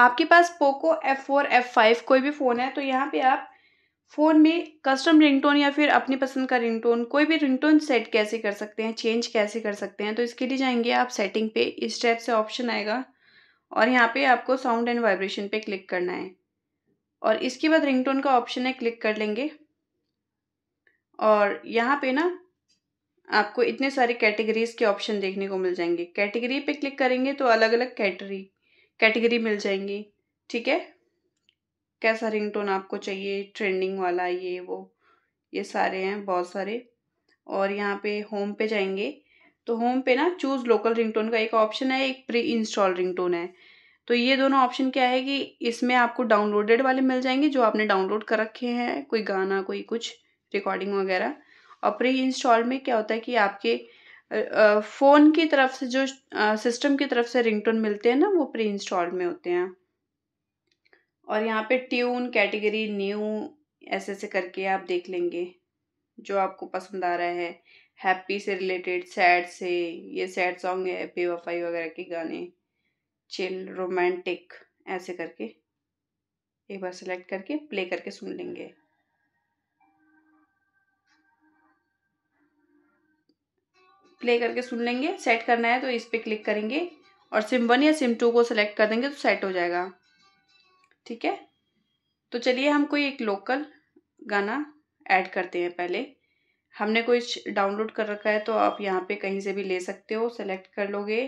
आपके पास Poco F four F five कोई भी फ़ोन है तो यहाँ पे आप फ़ोन में कस्टम रिंगटोन या फिर अपनी पसंद का रिंगटोन कोई भी रिंगटोन सेट कैसे कर सकते हैं चेंज कैसे कर सकते हैं तो इसके लिए जाएंगे आप सेटिंग पे इस टाइप से ऑप्शन आएगा और यहाँ पे आपको साउंड एंड वाइब्रेशन पे क्लिक करना है और इसके बाद रिंगटोन का ऑप्शन है क्लिक कर लेंगे और यहाँ पर ना आपको इतने सारे कैटेगरीज के ऑप्शन देखने को मिल जाएंगे कैटेगरी पे क्लिक करेंगे तो अलग अलग कैटेगरी कैटेगरी मिल जाएंगी ठीक है कैसा रिंगटोन आपको चाहिए ट्रेंडिंग वाला ये वो ये सारे हैं बहुत सारे और यहाँ पे होम पे जाएंगे तो होम पे ना चूज़ लोकल रिंगटोन का एक ऑप्शन है एक प्री इंस्टॉल रिंगटोन है तो ये दोनों ऑप्शन क्या है कि इसमें आपको डाउनलोडेड वाले मिल जाएंगे जो आपने डाउनलोड कर रखे हैं कोई गाना कोई कुछ रिकॉर्डिंग वगैरह और प्री इंस्टॉल में क्या होता है कि आपके फ़ोन की तरफ से जो सिस्टम की तरफ से रिंगटोन मिलते हैं ना वो प्री इंस्टॉल्ड में होते हैं और यहाँ पे ट्यून कैटेगरी न्यू ऐसे ऐसे करके आप देख लेंगे जो आपको पसंद आ रहा है हैप्पी से रिलेटेड सैड से ये सैड सॉन्ग है वफाई वगैरह के गाने चिल रोमांटिक ऐसे करके एक बार सेलेक्ट करके प्ले करके सुन लेंगे प्ले करके सुन लेंगे सेट करना है तो इस पर क्लिक करेंगे और सिम वन या सिम टू को सिलेक्ट कर देंगे तो सेट हो जाएगा ठीक है तो चलिए हम कोई एक लोकल गाना ऐड करते हैं पहले हमने कुछ डाउनलोड कर रखा है तो आप यहाँ पे कहीं से भी ले सकते हो सेलेक्ट कर लोगे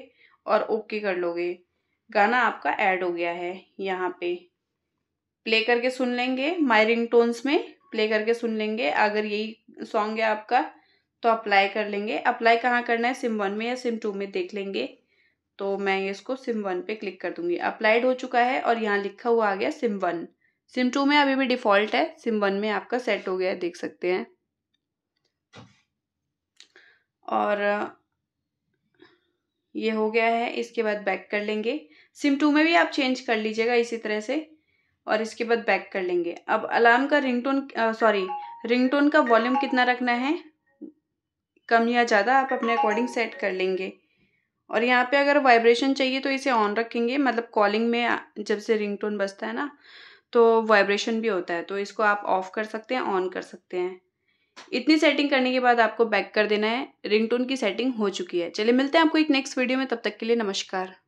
और ओके कर लोगे गाना आपका ऐड हो गया है यहाँ पे प्ले करके सुन लेंगे माई रिंग टोन्स में प्ले करके सुन लेंगे अगर यही सॉन्ग है आपका तो अप्लाई कर लेंगे अप्लाई कहाँ करना है सिम वन में या सिम टू में देख लेंगे तो मैं इसको सिम वन पे क्लिक कर दूंगी अप्लाइड हो चुका है और यहाँ लिखा हुआ आ गया सिम वन सिम टू में अभी भी डिफ़ॉल्ट है सिम वन में आपका सेट हो गया है देख सकते हैं और ये हो गया है इसके बाद बैक कर लेंगे सिम टू में भी आप चेंज कर लीजिएगा इसी तरह से और इसके बाद बैक कर लेंगे अब अलार्म का रिंगटोन सॉरी रिंगटोन का वॉल्यूम कितना रखना है कम या ज़्यादा आप अपने अकॉर्डिंग सेट कर लेंगे और यहाँ पे अगर वाइब्रेशन चाहिए तो इसे ऑन रखेंगे मतलब कॉलिंग में जब से रिंगटोन बजता है ना तो वाइब्रेशन भी होता है तो इसको आप ऑफ़ कर सकते हैं ऑन कर सकते हैं इतनी सेटिंग करने के बाद आपको बैक कर देना है रिंगटोन की सेटिंग हो चुकी है चलिए मिलते हैं आपको एक नेक्स्ट वीडियो में तब तक के लिए नमस्कार